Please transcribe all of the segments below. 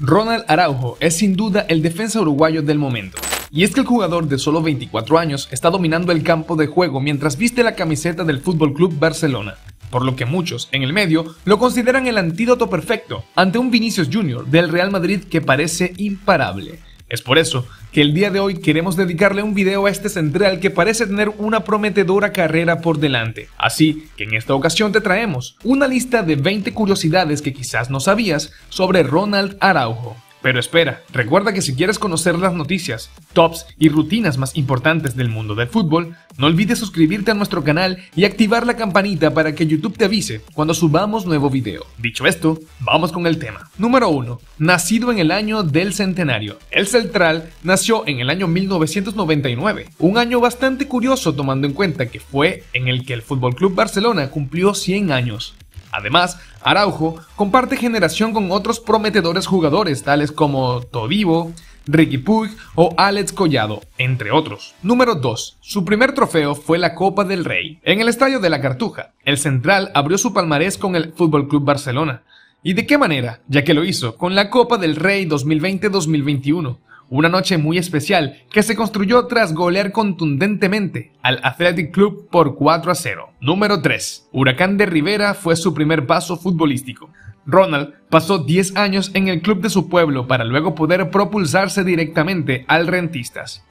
Ronald Araujo es sin duda el defensa uruguayo del momento. Y es que el jugador de solo 24 años está dominando el campo de juego mientras viste la camiseta del FC Barcelona, por lo que muchos en el medio lo consideran el antídoto perfecto ante un Vinicius Jr. del Real Madrid que parece imparable. Es por eso que el día de hoy queremos dedicarle un video a este central que parece tener una prometedora carrera por delante. Así que en esta ocasión te traemos una lista de 20 curiosidades que quizás no sabías sobre Ronald Araujo. Pero espera, recuerda que si quieres conocer las noticias, tops y rutinas más importantes del mundo del fútbol, no olvides suscribirte a nuestro canal y activar la campanita para que YouTube te avise cuando subamos nuevo video. Dicho esto, vamos con el tema. Número 1. Nacido en el año del centenario. El Central nació en el año 1999, un año bastante curioso tomando en cuenta que fue en el que el Fútbol Club Barcelona cumplió 100 años. Además, Araujo comparte generación con otros prometedores jugadores tales como Todivo, Ricky Puig o Alex Collado, entre otros. Número 2. Su primer trofeo fue la Copa del Rey. En el Estadio de la Cartuja, el Central abrió su palmarés con el Fútbol Club Barcelona. ¿Y de qué manera? Ya que lo hizo con la Copa del Rey 2020-2021 una noche muy especial que se construyó tras golear contundentemente al Athletic Club por 4 a 0. Número 3. Huracán de Rivera fue su primer paso futbolístico. Ronald pasó 10 años en el club de su pueblo para luego poder propulsarse directamente al Rentistas.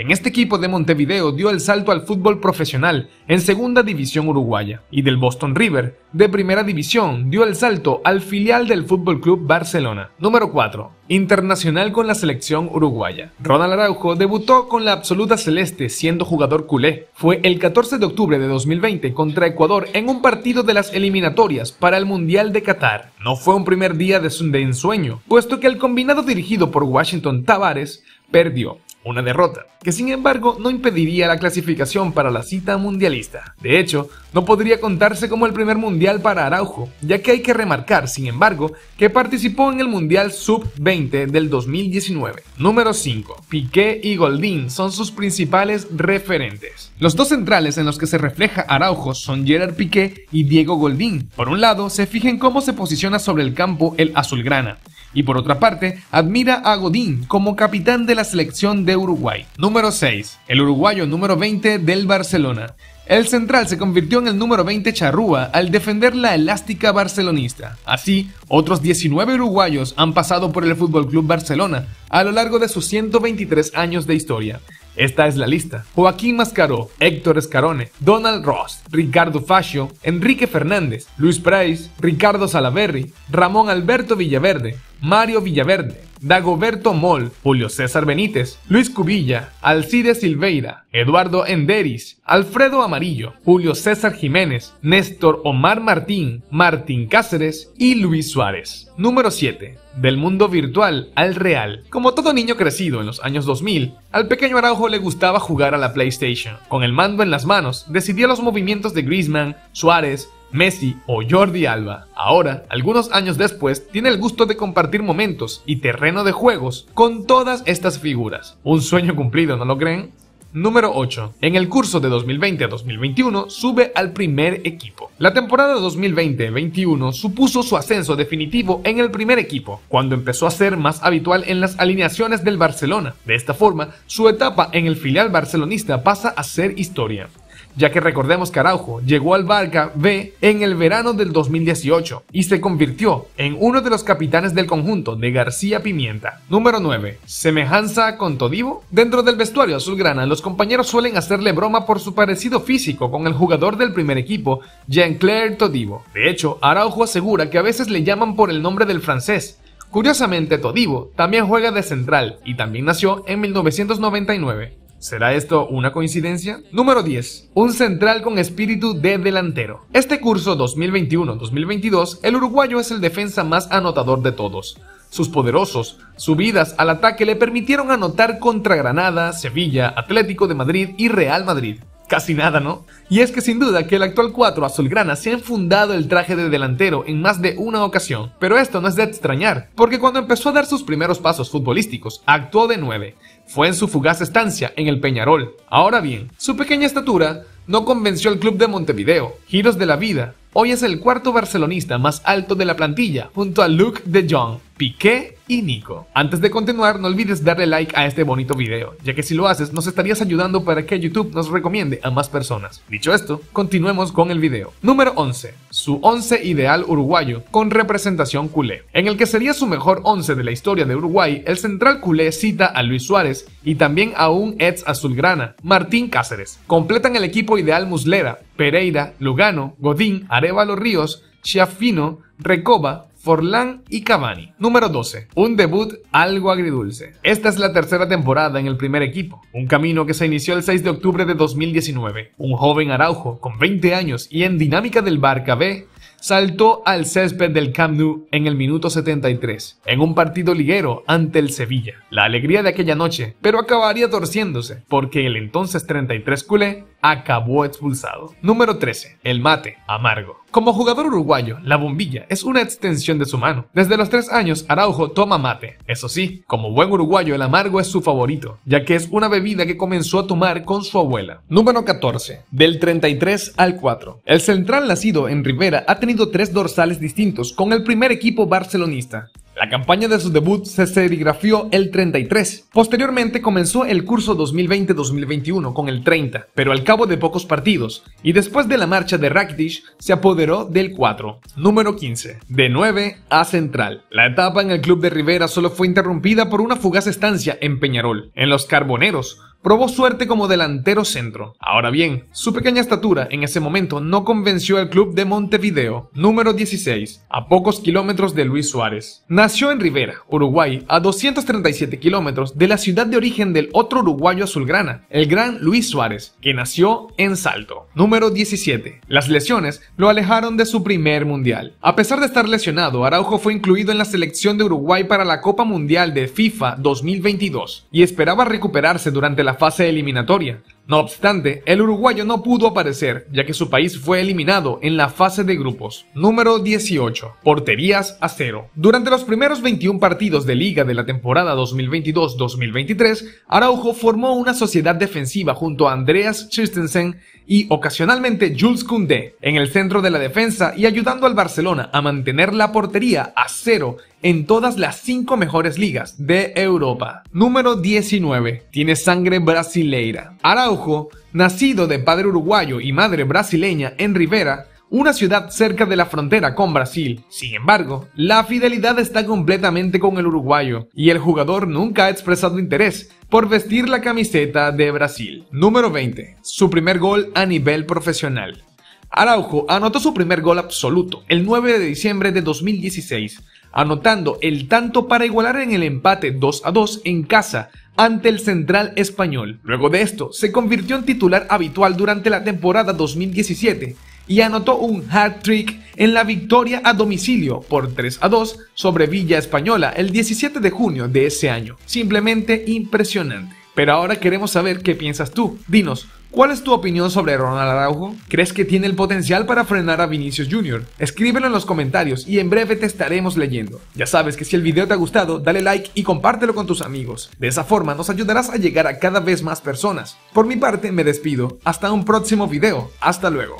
En este equipo de Montevideo dio el salto al fútbol profesional en Segunda División Uruguaya y del Boston River de Primera División dio el salto al filial del Fútbol Club Barcelona. Número 4. Internacional con la selección uruguaya. Ronald Araujo debutó con la absoluta celeste siendo jugador culé. Fue el 14 de octubre de 2020 contra Ecuador en un partido de las eliminatorias para el Mundial de Qatar. No fue un primer día de ensueño, puesto que el combinado dirigido por Washington Tavares perdió una derrota, que sin embargo no impediría la clasificación para la cita mundialista. De hecho, no podría contarse como el primer mundial para Araujo, ya que hay que remarcar, sin embargo, que participó en el Mundial Sub-20 del 2019. Número 5. Piqué y Goldín son sus principales referentes. Los dos centrales en los que se refleja Araujo son Gerard Piqué y Diego Goldín. Por un lado, se fijen cómo se posiciona sobre el campo el azulgrana, y por otra parte, admira a Godín como capitán de la selección de Uruguay. Número 6. El uruguayo número 20 del Barcelona. El central se convirtió en el número 20 charrúa al defender la elástica barcelonista. Así, otros 19 uruguayos han pasado por el FC Barcelona a lo largo de sus 123 años de historia. Esta es la lista. Joaquín Mascaró, Héctor Escarone, Donald Ross, Ricardo Fascio, Enrique Fernández, Luis Price, Ricardo Salaverri Ramón Alberto Villaverde, Mario Villaverde, Dagoberto Moll, Julio César Benítez, Luis Cubilla, Alcide Silveira, Eduardo Enderis, Alfredo Amarillo, Julio César Jiménez, Néstor Omar Martín, Martín Cáceres y Luis Suárez. Número 7. Del mundo virtual al real. Como todo niño crecido en los años 2000, al pequeño Araujo le gustaba jugar a la PlayStation. Con el mando en las manos, decidía los movimientos de Griezmann, Suárez, Messi o Jordi Alba, ahora, algunos años después, tiene el gusto de compartir momentos y terreno de juegos con todas estas figuras. Un sueño cumplido, ¿no lo creen? Número 8. En el curso de 2020 a 2021 sube al primer equipo. La temporada 2020-21 supuso su ascenso definitivo en el primer equipo, cuando empezó a ser más habitual en las alineaciones del Barcelona. De esta forma, su etapa en el filial barcelonista pasa a ser historia ya que recordemos que Araujo llegó al Barca B en el verano del 2018 y se convirtió en uno de los capitanes del conjunto de García Pimienta. Número 9. Semejanza con Todivo. Dentro del vestuario azulgrana, los compañeros suelen hacerle broma por su parecido físico con el jugador del primer equipo, Jean-Claire Todivo. De hecho, Araujo asegura que a veces le llaman por el nombre del francés, Curiosamente, Todivo también juega de central y también nació en 1999. ¿Será esto una coincidencia? Número 10. Un central con espíritu de delantero. Este curso 2021-2022, el uruguayo es el defensa más anotador de todos. Sus poderosos subidas al ataque le permitieron anotar contra Granada, Sevilla, Atlético de Madrid y Real Madrid casi nada, ¿no? Y es que sin duda que el actual 4 azulgrana se ha enfundado el traje de delantero en más de una ocasión, pero esto no es de extrañar, porque cuando empezó a dar sus primeros pasos futbolísticos, actuó de 9. Fue en su fugaz estancia en el Peñarol. Ahora bien, su pequeña estatura no convenció al club de Montevideo. Giros de la vida. Hoy es el cuarto barcelonista más alto de la plantilla, junto a Luc de Jong, Piqué y Nico. Antes de continuar, no olvides darle like a este bonito video, ya que si lo haces nos estarías ayudando para que YouTube nos recomiende a más personas. Dicho esto, continuemos con el video. Número 11. Su 11 ideal uruguayo con representación culé. En el que sería su mejor 11 de la historia de Uruguay, el central culé cita a Luis Suárez y también a un ex azulgrana, Martín Cáceres. Completan el equipo ideal Muslera, Pereira, Lugano, Godín, Arevalo Ríos, Chiafino, Recoba, Forlán y Cavani. Número 12. Un debut algo agridulce. Esta es la tercera temporada en el primer equipo, un camino que se inició el 6 de octubre de 2019. Un joven Araujo, con 20 años y en dinámica del Barca B, saltó al césped del Camp Nou en el minuto 73, en un partido liguero ante el Sevilla. La alegría de aquella noche, pero acabaría torciéndose, porque el entonces 33 culé acabó expulsado. Número 13. El mate amargo. Como jugador uruguayo, la bombilla es una extensión de su mano. Desde los 3 años, Araujo toma mate. Eso sí, como buen uruguayo, el amargo es su favorito, ya que es una bebida que comenzó a tomar con su abuela. Número 14. Del 33 al 4. El central nacido en Rivera ha tenido tres dorsales distintos con el primer equipo barcelonista. La campaña de su debut se serigrafió el 33. Posteriormente comenzó el curso 2020-2021 con el 30, pero al cabo de pocos partidos, y después de la marcha de Rakitic, se apoderó del 4. Número 15. De 9 a Central. La etapa en el club de Rivera solo fue interrumpida por una fugaz estancia en Peñarol. En los Carboneros, probó suerte como delantero centro. Ahora bien, su pequeña estatura en ese momento no convenció al club de Montevideo, número 16, a pocos kilómetros de Luis Suárez. Nació en Rivera, Uruguay, a 237 kilómetros de la ciudad de origen del otro uruguayo azulgrana, el gran Luis Suárez, que nació en Salto. Número 17. Las lesiones lo alejaron de su primer mundial. A pesar de estar lesionado, Araujo fue incluido en la selección de Uruguay para la Copa Mundial de FIFA 2022 y esperaba recuperarse durante la fase eliminatoria. No obstante, el uruguayo no pudo aparecer, ya que su país fue eliminado en la fase de grupos. Número 18. Porterías a cero. Durante los primeros 21 partidos de liga de la temporada 2022-2023, Araujo formó una sociedad defensiva junto a Andreas Christensen y ocasionalmente Jules Koundé en el centro de la defensa y ayudando al Barcelona a mantener la portería a cero en todas las 5 mejores ligas de Europa. Número 19. Tiene sangre brasileira. Araujo, nacido de padre uruguayo y madre brasileña en Rivera, una ciudad cerca de la frontera con Brasil. Sin embargo, la fidelidad está completamente con el uruguayo y el jugador nunca ha expresado interés por vestir la camiseta de Brasil. Número 20. Su primer gol a nivel profesional. Araujo anotó su primer gol absoluto el 9 de diciembre de 2016 anotando el tanto para igualar en el empate 2 a 2 en casa ante el Central Español. Luego de esto, se convirtió en titular habitual durante la temporada 2017 y anotó un hat-trick en la victoria a domicilio por 3 a 2 sobre Villa Española el 17 de junio de ese año. Simplemente impresionante. Pero ahora queremos saber qué piensas tú. Dinos, ¿Cuál es tu opinión sobre Ronald Araujo? ¿Crees que tiene el potencial para frenar a Vinicius Jr.? Escríbelo en los comentarios y en breve te estaremos leyendo. Ya sabes que si el video te ha gustado, dale like y compártelo con tus amigos. De esa forma nos ayudarás a llegar a cada vez más personas. Por mi parte, me despido. Hasta un próximo video. Hasta luego.